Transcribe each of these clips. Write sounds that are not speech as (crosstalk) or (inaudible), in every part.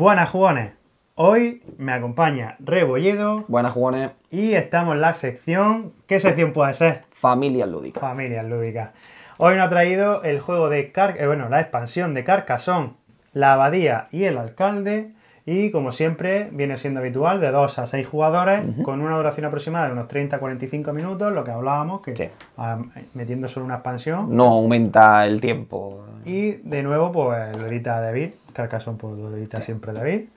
Buenas jugones. Hoy me acompaña Rebolledo. Buenas jugones. Y estamos en la sección. ¿Qué sección puede ser? Familias lúdicas. Familias lúdicas. Hoy nos ha traído el juego de Car eh, bueno, la expansión de son la abadía y el alcalde. Y como siempre, viene siendo habitual de 2 a 6 jugadores, con una duración aproximada de unos 30-45 minutos, lo que hablábamos, que metiendo solo una expansión. No aumenta el tiempo. Y de nuevo, pues lo edita David, Carcassonne pues, lo edita siempre David.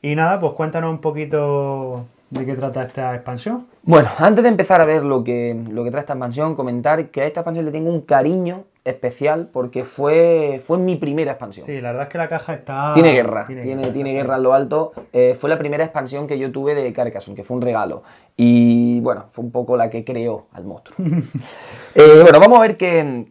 Y nada, pues cuéntanos un poquito ¿De qué trata esta expansión? Bueno, antes de empezar a ver lo que, lo que trae esta expansión, comentar que a esta expansión le tengo un cariño especial porque fue, fue mi primera expansión. Sí, la verdad es que la caja está... Tiene guerra, tiene, guerra, en lo alto. Eh, fue la primera expansión que yo tuve de Carcassonne, que fue un regalo. Y bueno, fue un poco la que creó al monstruo. (laughs) Eh, bueno, vamos a ver qué,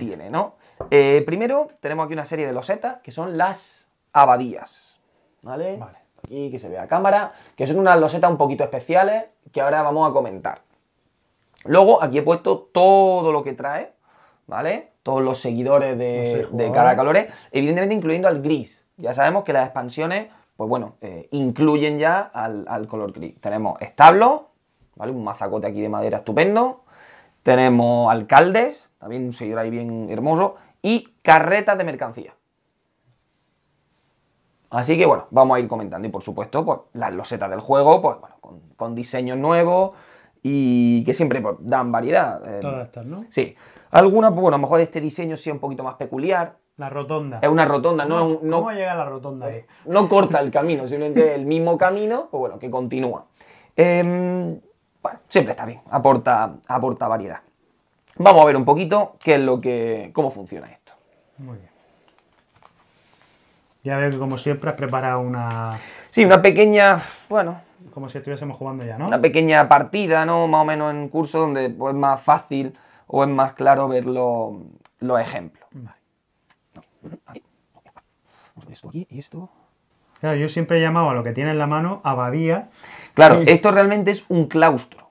tiene? ¿no? Eh, primero tenemos aquí una serie de losetas que son las abadías. ¿Vale? Aquí que se vea cámara, que son unas losetas un poquito especiales que ahora vamos a comentar. Luego aquí he puesto todo lo que trae ¿vale? Todos los seguidores de, no evidentemente incluyendo al gris. Ya sabemos que las expansiones, pues bueno, eh, incluyen ya al, color gris. Tenemos establo, ¿vale? Un mazacote aquí de madera estupendo. Tenemos alcaldes, también un seguidor ahí bien hermoso. Y carretas de mercancía. Así que bueno, vamos a ir comentando. Y por supuesto, pues las losetas del juego, pues bueno, con, diseños nuevos y que siempre pues, dan variedad. Eh, Todas estas, ¿no? Sí. Alguna, pues, bueno, a lo mejor este diseño sí es un poquito más peculiar. La rotonda. Es una rotonda, no es ¿Cómo llega a la rotonda No corta el camino, simplemente el mismo camino, pues bueno, que continúa. Em, bueno, siempre está bien, aporta, aporta variedad. Vamos a ver un poquito qué es lo que. cómo funciona esto. Muy bien. Ya veo que como siempre has preparado una. Sí, una pequeña. Bueno. Como si estuviésemos jugando ya, ¿no? Una pequeña partida, ¿no? Más o menos en curso donde pues, es más fácil o es más claro ver los ejemplos. yo siempre he llamado a lo que tiene en la mano abadía. Claro, esto realmente es un claustro.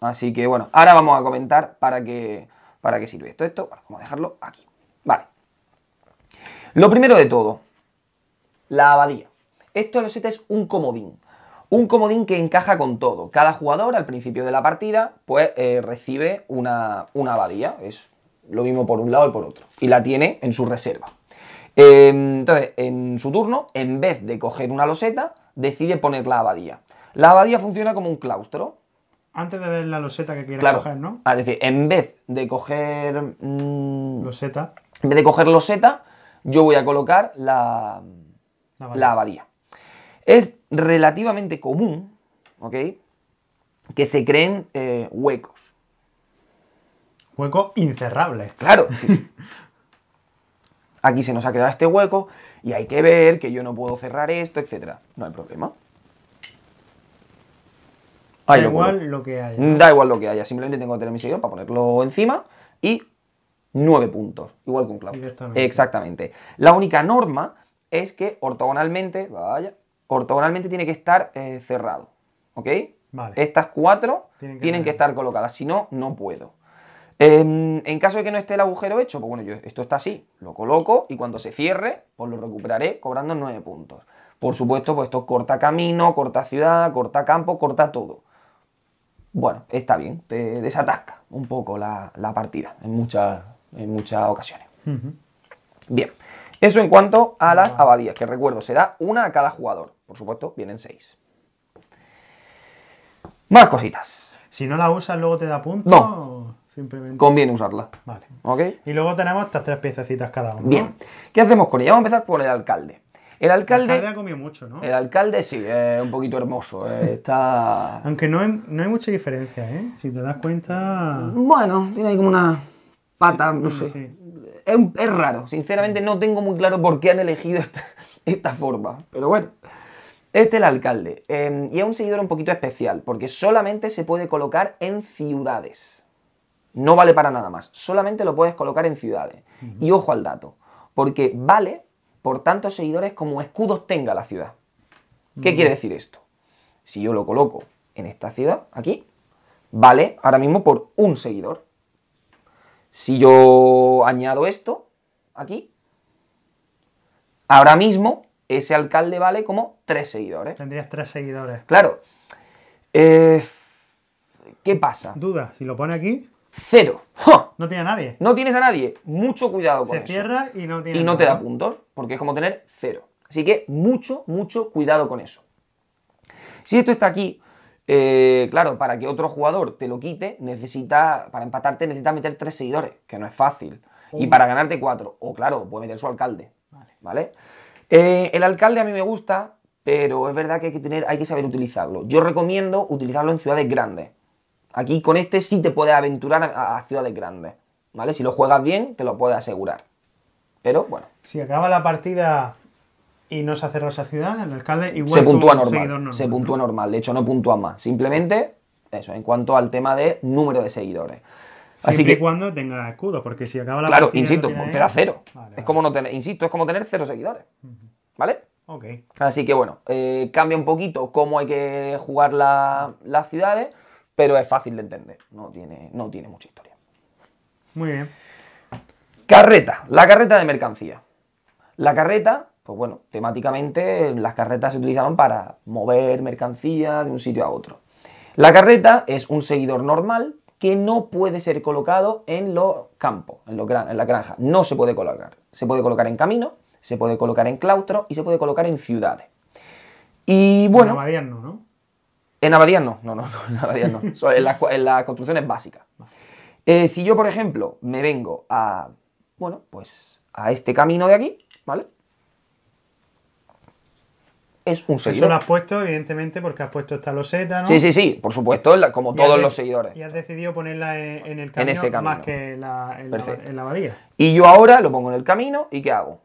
Así que bueno, ahora vamos a comentar para qué, para sirve esto. vamos a dejarlo aquí. Vale. Lo primero de todo, la abadía. Esto en los es un comodín. Un comodín que encaja con todo. Cada jugador al principio de la partida pues eh, recibe una, abadía. Es lo mismo por un lado y por otro. Y la tiene en su reserva. Em, entonces, en su turno, en vez de coger una loseta, decide poner la abadía. La abadía funciona como un claustro. Antes de ver la loseta que quiere coger, ¿no? Ah, es decir, en vez de coger... Mm, loseta. En vez de coger loseta, yo voy a colocar la, abadía. La abadía. Es relativamente común, ¿ok? Que se creen eh, huecos. Huecos incerrables. Claro. Aquí se nos ha creado este hueco y hay que ver que yo no puedo cerrar esto, etc. No hay problema. da igual lo que haya. Da igual lo que haya. Simplemente tengo que tener mi seguidor para ponerlo encima y nueve puntos. Igual que un clavo. Exactamente. La única norma es que ortogonalmente, vaya, ortogonalmente tiene que estar eh, cerrado. ¿Ok? Estas cuatro tienen, que, estar colocadas, si no, no puedo. Em, en caso de que no esté el agujero hecho, pues bueno, yo esto está así, lo coloco y cuando se cierre, pues lo recuperaré cobrando nueve puntos. Por supuesto, pues esto corta camino, corta ciudad, corta campo, corta todo. Bueno, está bien, te desatasca un poco la, partida en, muchas, en muchas ocasiones. Bien, eso en cuanto a las abadías, que recuerdo, se da una a cada jugador. Por supuesto, vienen seis. Más cositas. Si no la usas, luego te da punto. No. Simplemente... Conviene usarla. Vale. ¿Ok? Y luego tenemos estas tres piececitas cada uno Bien. ¿Qué hacemos con ella? Vamos a empezar por el alcalde. El alcalde, el alcalde ha comido mucho, ¿no? El alcalde sí, es un poquito hermoso. Eh, (laughs) está. Aunque no no hay mucha diferencia, ¿eh? Si te das cuenta. Bueno, tiene ahí como una pata, no sé. Es, raro, sinceramente no tengo muy claro por qué han elegido esta, (laughs) forma, pero bueno. Este es el alcalde, em, y es un seguidor un poquito especial, porque solamente se puede colocar en ciudades. No vale para nada más, solamente lo puedes colocar en ciudades. Y ojo al dato, porque vale por tantos seguidores como escudos tenga la ciudad. ¿Qué quiere decir esto? Si yo lo coloco en esta ciudad, aquí, vale ahora mismo por un seguidor. Si yo añado esto aquí, ahora mismo ese alcalde vale como tres seguidores. Tendrías tres seguidores. Claro. Eh, ¿Qué pasa? Duda, si lo pone aquí. Cero. No tiene a nadie. No tienes a nadie. Mucho cuidado con eso. Se cierra y no tiene. Y no te da puntos, porque es como tener cero. Así que mucho, mucho cuidado con eso. Si esto está aquí, eh, claro, para que otro jugador te lo quite, necesita, para empatarte necesita meter tres seguidores, que no es fácil. Y para ganarte cuatro, o claro, puede meter su alcalde. ¿Vale? Eh, el alcalde a mí me gusta, pero es verdad que hay que, tener, hay que saber utilizarlo. Yo recomiendo utilizarlo en ciudades grandes. Aquí con este sí te puedes aventurar a, ciudades grandes. ¿Vale? Si lo juegas bien, te lo puedes asegurar. Pero bueno. Si acaba la partida y no se ha cerrado esa ciudad, el alcalde igual se puntúa normal, Se puntúa normal, de hecho no puntúa más. Simplemente eso, en cuanto al tema de número de seguidores. Siempre Así que, y cuando tenga escudo, porque si acaba la Claro, insisto, te da cero. es como no tener, insisto, es como tener cero seguidores. ¿Vale? Ok. Así que bueno, eh, cambia un poquito cómo hay que jugar las ciudades, pero es fácil de entender. No tiene, no tiene mucha historia. Muy bien. Carreta, la carreta de mercancía. La carreta pues bueno, temáticamente las carretas se utilizaban para mover mercancía de un sitio a otro. La carreta es un seguidor normal que no puede ser colocado en los campos, en, la granja. No se puede colocar. Se puede colocar en camino, se puede colocar en claustro y se puede colocar en ciudades. Y bueno. En abadías no, ¿no? En abadías no, no, no, (laughs) en abadías no. en, las, construcciones básicas. Eh, si yo, por ejemplo, me vengo a. Bueno, pues a este camino de aquí, ¿vale? es un seguidor. Eso lo has puesto, evidentemente, porque has puesto esta loseta, ¿no? Sí, sí, sí, por supuesto, como todos los seguidores. Y has decidido ponerla en, el camino, más que en, la, Y yo ahora lo pongo en el camino y ¿qué hago?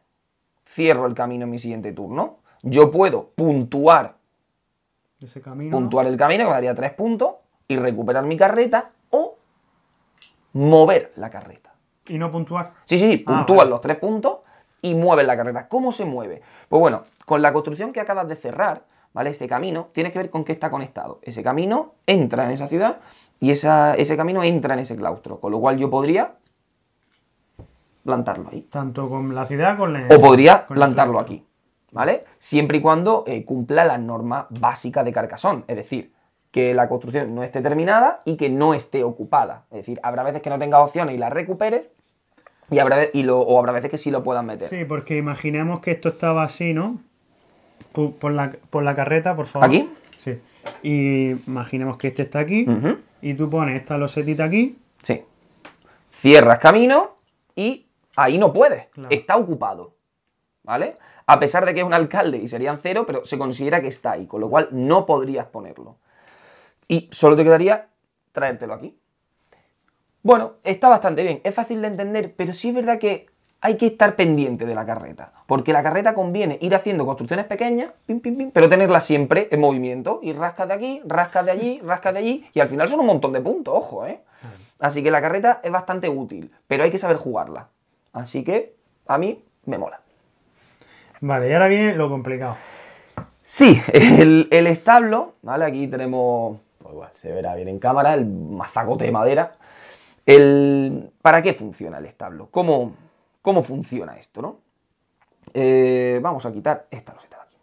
Cierro el camino en mi siguiente turno. Yo puedo puntuar. Ese Puntuar el camino, que me daría tres puntos, y recuperar mi carreta o mover la carreta. ¿Y no puntuar? Sí, sí, sí ah, los tres puntos y mueve la carreta. ¿Cómo se mueve? Pues bueno, con la construcción que acabas de cerrar, ¿vale? Ese camino tiene que ver con qué está conectado. Ese camino entra en esa ciudad y esa, ese camino entra en ese claustro, con lo cual yo podría plantarlo ahí. Tanto con la ciudad con la... O podría plantarlo aquí, ¿vale? Siempre y cuando eh, cumpla la norma básica de Carcasón, es decir, que la construcción no esté terminada y que no esté ocupada. Es decir, habrá veces que no tenga opciones y la recuperes, y habrá, lo, o habrá veces que sí lo puedan meter. Sí, porque imaginemos que esto estaba así, ¿no? Por, la, carreta, por favor. ¿Aquí? Sí. Y imaginemos que este está aquí. Y tú pones esta losetita aquí. Sí. Cierras camino y ahí no puedes. Está ocupado. ¿Vale? A pesar de que es un alcalde y serían cero, pero se considera que está ahí, con lo cual no podrías ponerlo. Y solo te quedaría traértelo aquí. Bueno, está bastante bien, es fácil de entender, pero sí es verdad que hay que estar pendiente de la carreta, porque la carreta conviene ir haciendo construcciones pequeñas, pero tenerla siempre en movimiento, y rasca de aquí, rasca de allí, rasca de allí, y al final son un montón de puntos, ojo, ¿eh? Así que la carreta es bastante útil, pero hay que saber jugarla. Así que a mí me mola. Vale, y ahora viene lo complicado. Sí, (laughs) el, el establo, ¿vale? Aquí tenemos, pues igual, se verá bien en cámara, el mazacote de madera. El, ¿Para qué funciona el establo? ¿Cómo, cómo funciona esto? ¿no? Eh, vamos a quitar esta loseta de aquí.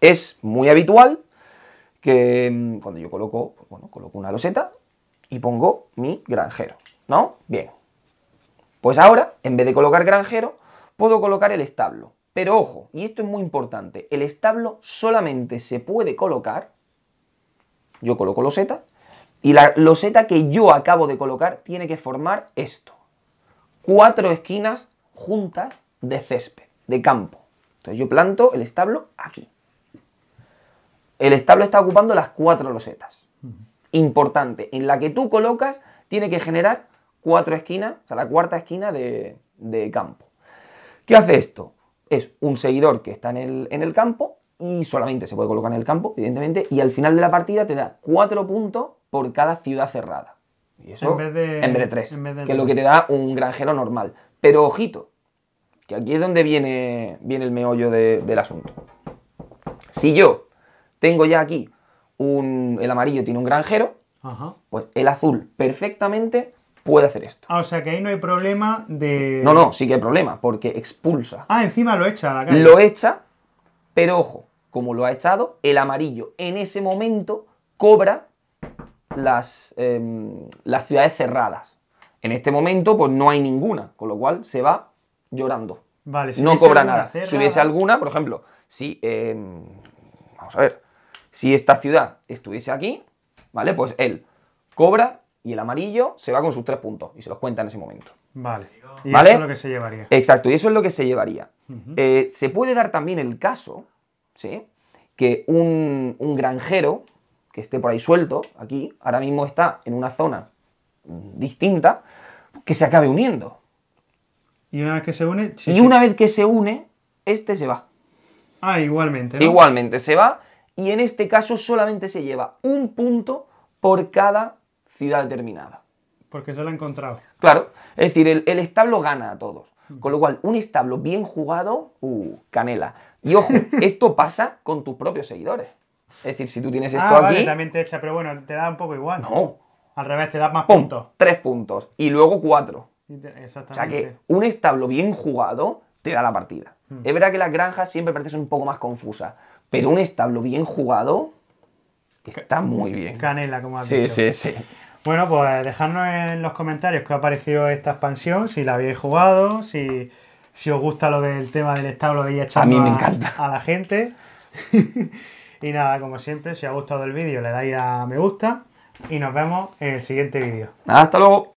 Es muy habitual que mm, cuando yo coloco, pues bueno, coloco una loseta y pongo mi granjero, ¿no? Bien. Pues ahora, en vez de colocar granjero, puedo colocar el establo. Pero ojo, y esto es muy importante, el establo solamente se puede colocar, yo coloco loseta, y la loseta que yo acabo de colocar tiene que formar esto. Cuatro esquinas juntas de césped, de campo. Entonces yo planto el establo aquí. El establo está ocupando las cuatro losetas. Importante, en la que tú colocas tiene que generar cuatro esquinas, o sea, la cuarta esquina de, campo. ¿Qué hace esto? Es un seguidor que está en el, en el campo y solamente se puede colocar en el campo, evidentemente, y al final de la partida te da cuatro puntos por cada ciudad cerrada. en vez de, tres, que es lo que te da un granjero normal. Pero ojito, que aquí es donde viene, viene el meollo del asunto. Si yo tengo ya aquí el amarillo tiene un granjero, pues el azul perfectamente puede hacer esto. Ah, o sea que ahí no hay problema de... No, no, sí que hay problema, porque expulsa. Ah, encima lo echa la Lo echa, pero ojo, como lo ha echado, el amarillo en ese momento cobra las, em, las ciudades cerradas. En este momento, pues no hay ninguna, con lo cual se va llorando. Vale, si no cobra nada. Si hubiese alguna, por ejemplo, si. Em, vamos a ver. Si esta ciudad estuviese aquí, ¿vale? Pues él cobra y el amarillo se va con sus tres puntos y se los cuenta en ese momento. Vale. Y eso es lo que se llevaría. Exacto, y eso es lo que se llevaría. Eh, se puede dar también el caso, ¿sí? Que un, un granjero que esté por ahí suelto, aquí, ahora mismo está en una zona distinta, que se acabe uniendo. Y una vez que se une... y una vez que se une, este se va. Ah, igualmente. ¿no? Igualmente se va y en este caso solamente se lleva un punto por cada ciudad determinada. Porque se lo ha encontrado. Claro, es decir, el, el establo gana a todos. Mm. Con lo cual, un establo bien jugado, uh, canela. Y ojo, (laughs) esto pasa con tus propios seguidores. Es decir, si tú tienes esto ah, aquí. también te echa, pero bueno, te da un poco igual. No. Al revés, te da más puntos. Tres puntos. Y luego cuatro. Exactamente. O sea que un establo bien jugado te da la partida. Hmm. Es verdad que las granjas siempre parecen un poco más confusas, pero un establo bien jugado está muy bien. Canela, como has dicho. Sí, sí, sí. Bueno, pues dejadnos en los comentarios qué ha parecido esta expansión, si la habéis jugado, si, os gusta lo del tema del establo de echando a, mí me encanta. a la gente. (laughs) Y nada, como siempre, si ha gustado el vídeo, le dais a me gusta y nos vemos en el siguiente vídeo. Hasta luego.